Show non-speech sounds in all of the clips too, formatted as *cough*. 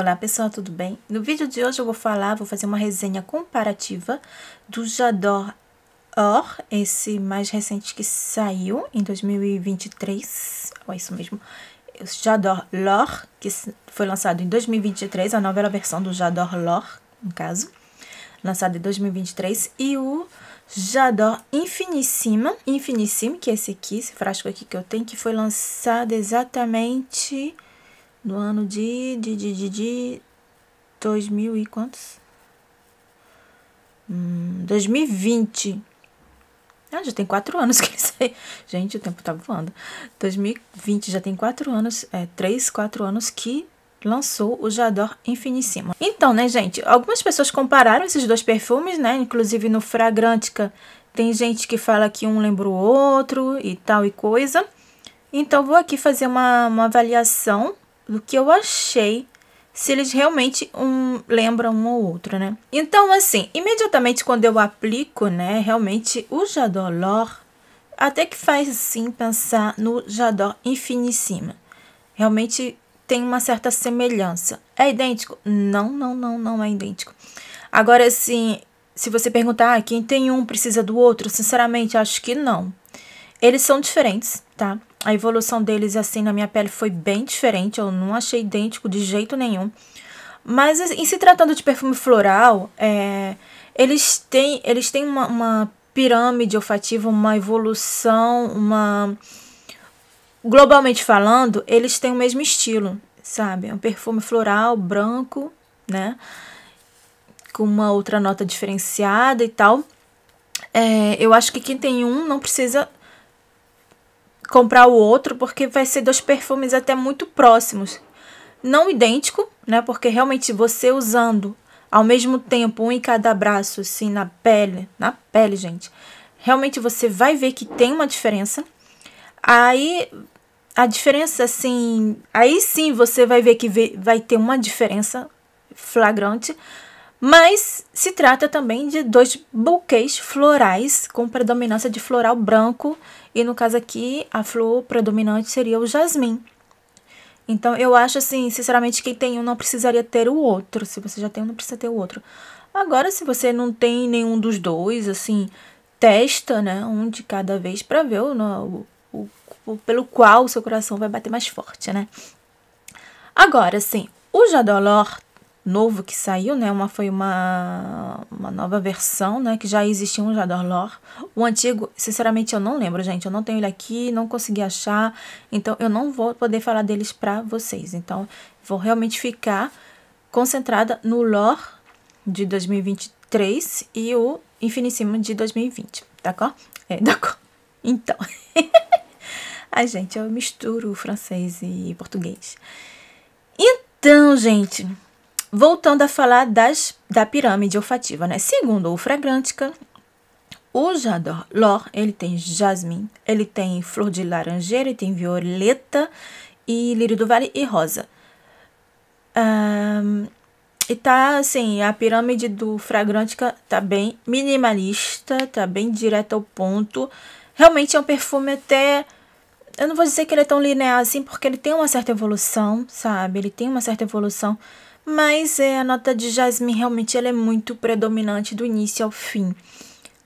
Olá pessoal, tudo bem? No vídeo de hoje eu vou falar, vou fazer uma resenha comparativa do Jador Or, esse mais recente que saiu em 2023, ou é isso mesmo, o Jador Lor, que foi lançado em 2023, a novela versão do Jador Lor, no caso, lançado em 2023, e o Jador Infinissima, Infinissime, que é esse aqui, esse frasco aqui que eu tenho, que foi lançado exatamente no ano de, de, de, de, de 2000 e quantos? Hum, 2020. Ah, já tem quatro anos que ele Gente, o tempo tá voando. 2020, já tem quatro anos, é, três, quatro anos que lançou o Jador Infinissima. Então, né, gente, algumas pessoas compararam esses dois perfumes, né, inclusive no Fragrantica tem gente que fala que um lembra o outro e tal e coisa. Então, vou aqui fazer uma, uma avaliação do que eu achei se eles realmente um lembram um ou outro, né? Então, assim, imediatamente quando eu aplico, né, realmente o Jadolor até que faz assim pensar no Jador infinissima. Realmente tem uma certa semelhança. É idêntico? Não, não, não, não é idêntico. Agora, assim, se você perguntar ah, quem tem um precisa do outro, sinceramente acho que não. Eles são diferentes, tá? A evolução deles, assim, na minha pele foi bem diferente. Eu não achei idêntico de jeito nenhum. Mas em assim, se tratando de perfume floral, é, eles têm, eles têm uma, uma pirâmide olfativa, uma evolução, uma. Globalmente falando, eles têm o mesmo estilo, sabe? É um perfume floral, branco, né? Com uma outra nota diferenciada e tal. É, eu acho que quem tem um não precisa comprar o outro, porque vai ser dois perfumes até muito próximos. Não idêntico, né? Porque realmente você usando ao mesmo tempo um em cada braço, assim, na pele, na pele, gente, realmente você vai ver que tem uma diferença. Aí a diferença, assim, aí sim você vai ver que vai ter uma diferença flagrante mas se trata também de dois buquês florais com predominância de floral branco, e no caso aqui a flor predominante seria o jasmim. Então eu acho assim, sinceramente, quem tem um não precisaria ter o outro. Se você já tem um, não precisa ter o outro. Agora, se você não tem nenhum dos dois, assim, testa, né, um de cada vez para ver né, o, o, o, pelo qual o seu coração vai bater mais forte, né? Agora, sim, o Jadolor novo que saiu, né? Uma foi uma, uma nova versão, né? Que já existia um Jador Lore. O antigo, sinceramente, eu não lembro, gente. Eu não tenho ele aqui, não consegui achar. Então, eu não vou poder falar deles pra vocês. Então, vou realmente ficar concentrada no Lore de 2023 e o Infinissimo de 2020, tá bom? É, tá bom. Então... *laughs* Ai, gente, eu misturo francês e português. Então, gente, Voltando a falar das, da pirâmide olfativa, né? Segundo o Fragrantica, o Jador Lor, ele tem jasmim, ele tem flor de laranjeira, ele tem violeta e lírio do vale e rosa. Um, e tá assim, a pirâmide do Fragrantica tá bem minimalista, tá bem direto ao ponto. Realmente é um perfume até eu não vou dizer que ele é tão linear assim, porque ele tem uma certa evolução, sabe? Ele tem uma certa evolução mas é, a nota de jasmim realmente ela é muito predominante do início ao fim.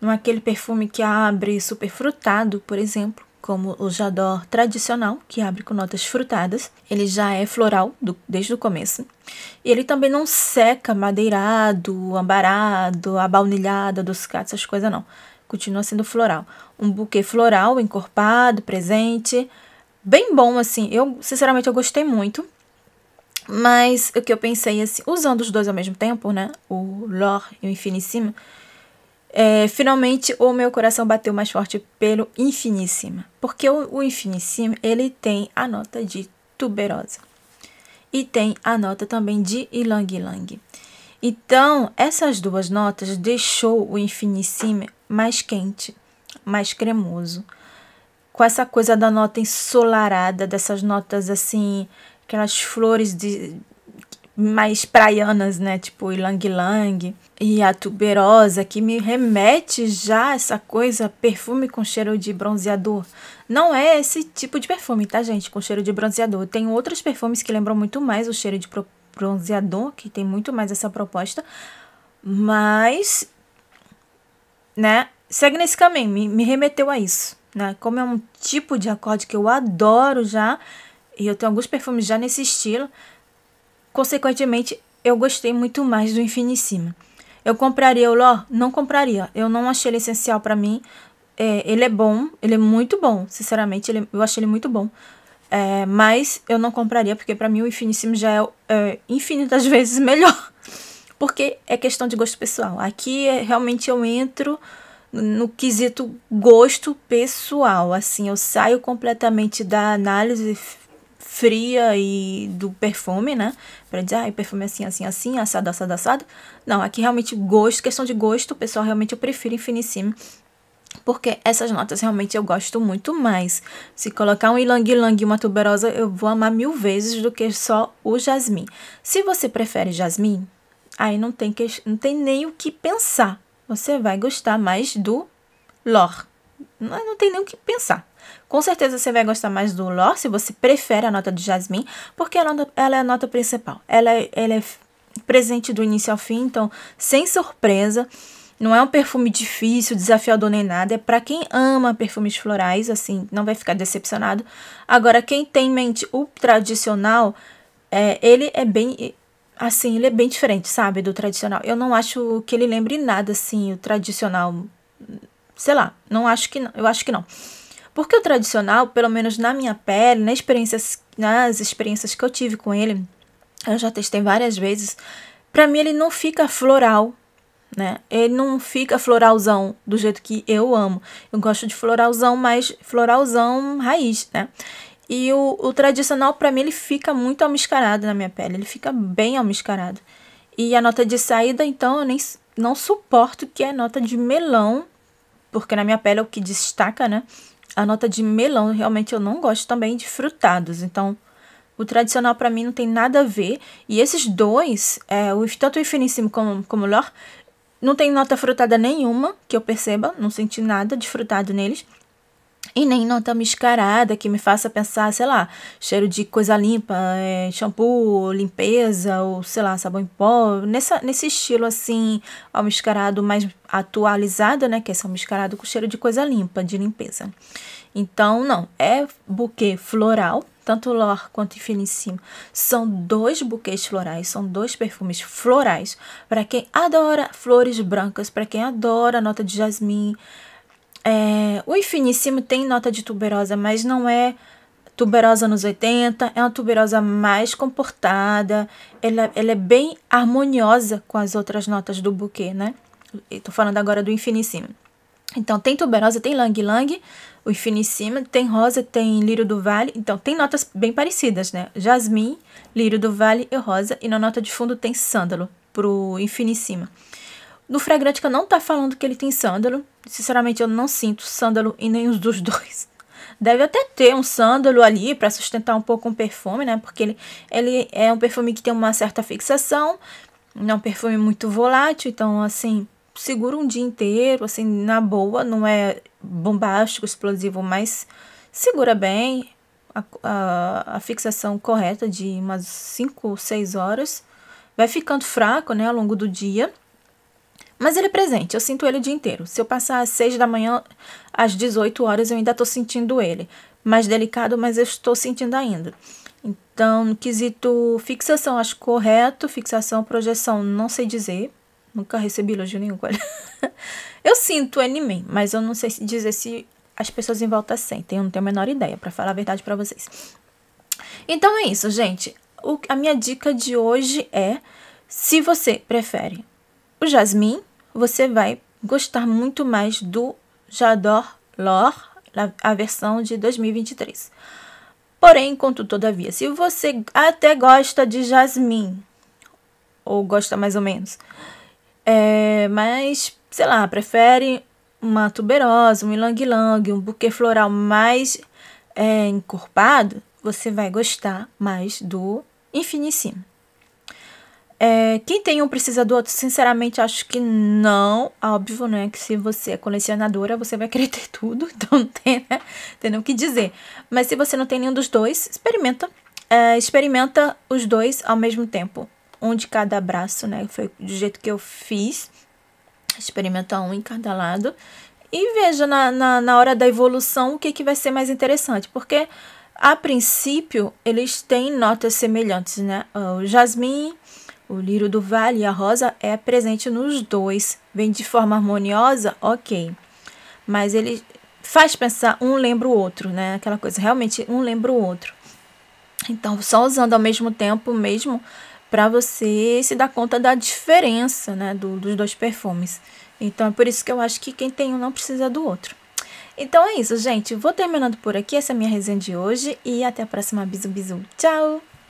Não é aquele perfume que abre super frutado, por exemplo, como o Jador tradicional, que abre com notas frutadas. Ele já é floral do, desde o começo. E ele também não seca madeirado, ambarado, abaunilhado, adocicado, essas coisas não. Continua sendo floral. Um buquê floral, encorpado, presente. Bem bom, assim. Eu, sinceramente, eu gostei muito. Mas o que eu pensei, assim, usando os dois ao mesmo tempo, né? O Lore e o Infinissima, é, finalmente o meu coração bateu mais forte pelo Infinissima. Porque o, o Infinissima, ele tem a nota de tuberosa. E tem a nota também de ilang ilang. Então, essas duas notas deixou o Infinissima mais quente, mais cremoso. Com essa coisa da nota ensolarada, dessas notas assim aquelas flores de mais praianas, né? Tipo ylang-ylang e a tuberosa, que me remete já essa coisa perfume com cheiro de bronzeador. Não é esse tipo de perfume, tá, gente? Com cheiro de bronzeador. Tem outros perfumes que lembram muito mais o cheiro de bronzeador, que tem muito mais essa proposta. Mas, né? Segue nesse caminho, me, me remeteu a isso, né? Como é um tipo de acorde que eu adoro já e eu tenho alguns perfumes já nesse estilo. Consequentemente, eu gostei muito mais do Infinissima. Eu compraria o Ló? Não compraria. Eu não achei ele essencial para mim. É, ele é bom, ele é muito bom, sinceramente, ele, eu achei ele muito bom. É, mas eu não compraria, porque para mim o Infinissima já é, é infinitas vezes *laughs* melhor. Porque é questão de gosto pessoal. Aqui é, realmente eu entro no quesito gosto pessoal. Assim, eu saio completamente da análise fria e do perfume, né? Pra dizer, ah, perfume é assim, assim, assim, assado, assado, assado. Não, aqui realmente gosto, questão de gosto, pessoal, realmente eu prefiro Infinissime. Porque essas notas realmente eu gosto muito mais. Se colocar um ylang ylang e uma tuberosa, eu vou amar mil vezes do que só o jasmim. Se você prefere jasmim, aí não tem, que, não tem nem o que pensar. Você vai gostar mais do lor. Não, não tem nem o que pensar. Com certeza você vai gostar mais do Lore, se você prefere a nota de Jasmine, porque ela, ela é a nota principal. Ela, é, ela é presente do início ao fim, então, sem surpresa. Não é um perfume difícil, desafiador nem nada. É para quem ama perfumes florais, assim, não vai ficar decepcionado. Agora, quem tem em mente o tradicional, é, ele é bem assim, ele é bem diferente, sabe, do tradicional. Eu não acho que ele lembre nada assim o tradicional. Sei lá, não acho que não, eu acho que não. Porque o tradicional, pelo menos na minha pele, nas experiências, nas experiências que eu tive com ele, eu já testei várias vezes, para mim ele não fica floral, né? Ele não fica floralzão do jeito que eu amo. Eu gosto de floralzão, mas floralzão raiz, né? E o, o tradicional, para mim, ele fica muito almiscarado na minha pele. Ele fica bem almiscarado. E a nota de saída, então, eu nem, não suporto que é nota de melão, porque na minha pele é o que destaca, né? a nota de melão, realmente eu não gosto também de frutados. Então, o tradicional para mim não tem nada a ver. E esses dois, é, o, tanto o infinissimo como, como o lor, não tem nota frutada nenhuma, que eu perceba, não senti nada de frutado neles. E nem nota mascarada que me faça pensar, sei lá, cheiro de coisa limpa, é, shampoo, limpeza, ou sei lá, sabão em pó. Nessa, nesse estilo assim, almiscarado mais atualizado, né? Que é só almiscarado com cheiro de coisa limpa, de limpeza. Então, não, é buquê floral, tanto Lor quanto cima. são dois buquês florais, são dois perfumes florais para quem adora flores brancas, para quem adora nota de jasmim, é, o infinissimo tem nota de tuberosa, mas não é tuberosa nos 80, é uma tuberosa mais comportada, ela, ela é bem harmoniosa com as outras notas do buquê, né? Estou falando agora do infinissimo. Então, tem tuberosa, tem lang-lang, o infinissimo, tem rosa, tem lírio do vale. Então, tem notas bem parecidas, né? Jasmim, lírio do vale e rosa. E na nota de fundo tem sândalo, pro infinissimo. No eu não tá falando que ele tem sândalo. Sinceramente, eu não sinto sândalo em nenhum dos dois. Deve até ter um sândalo ali para sustentar um pouco um perfume, né? Porque ele, ele é um perfume que tem uma certa fixação. Não é um perfume muito volátil, então assim, segura um dia inteiro, assim, na boa, não é bombástico, explosivo, mas segura bem a, a, a fixação correta de umas 5 ou 6 horas. Vai ficando fraco, né, ao longo do dia. Mas ele é presente, eu sinto ele o dia inteiro. Se eu passar às 6 da manhã, às 18 horas, eu ainda estou sentindo ele. Mais delicado, mas eu estou sentindo ainda. Então, no quesito fixação, acho correto. Fixação, projeção, não sei dizer. Nunca recebi elogio nenhum com ele. *laughs* eu sinto anime, mas eu não sei dizer se as pessoas em volta sentem. Eu não tenho a menor ideia, para falar a verdade para vocês. Então é isso, gente. O, a minha dica de hoje é: se você prefere o jasmim você vai gostar muito mais do J'adore L'Or, a versão de 2023. Porém, contudo, todavia, se você até gosta de Jasmine, ou gosta mais ou menos, é, mas, sei lá, prefere uma tuberosa, um ylang-ylang, um buquê floral mais é, encorpado, você vai gostar mais do Infinissimo. É, quem tem um precisa do outro, sinceramente, acho que não. Ah, óbvio, né? Que se você é colecionadora, você vai querer *laughs* ter tudo. Então não tem, né? Tem o que dizer. Mas se você não tem nenhum dos dois, experimenta. É, experimenta os dois ao mesmo tempo. Um de cada braço, né? Foi do jeito que eu fiz. Experimenta um em cada lado. E veja na, na, na hora da evolução o que, que vai ser mais interessante. Porque a princípio eles têm notas semelhantes, né? Ah, o jasmim o Liro do vale e a rosa é presente nos dois. Vem de forma harmoniosa, ok. Mas ele faz pensar, um lembra o outro, né? Aquela coisa, realmente um lembra o outro. Então, só usando ao mesmo tempo mesmo para você se dar conta da diferença, né, do, dos dois perfumes. Então, é por isso que eu acho que quem tem um não precisa do outro. Então é isso, gente. Vou terminando por aqui essa é minha resenha de hoje e até a próxima. Bisu, bisu. Tchau!